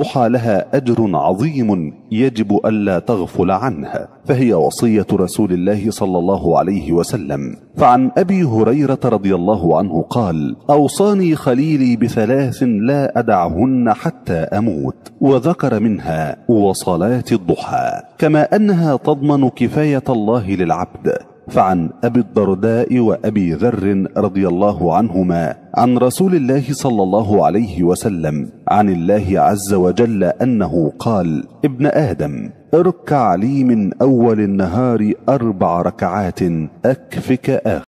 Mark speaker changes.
Speaker 1: الضحى لها أجر عظيم يجب ألا تغفل عنها فهي وصية رسول الله صلى الله عليه وسلم فعن أبي هريرة رضي الله عنه قال أوصاني خليلي بثلاث لا أدعهن حتى أموت وذكر منها وصلاة الضحى كما أنها تضمن كفاية الله للعبد فعن أبي الدرداء وأبي ذر رضي الله عنهما عن رسول الله صلى الله عليه وسلم عن الله عز وجل أنه قال ابن آدم اركع لي من أول النهار أربع ركعات أكفك آخر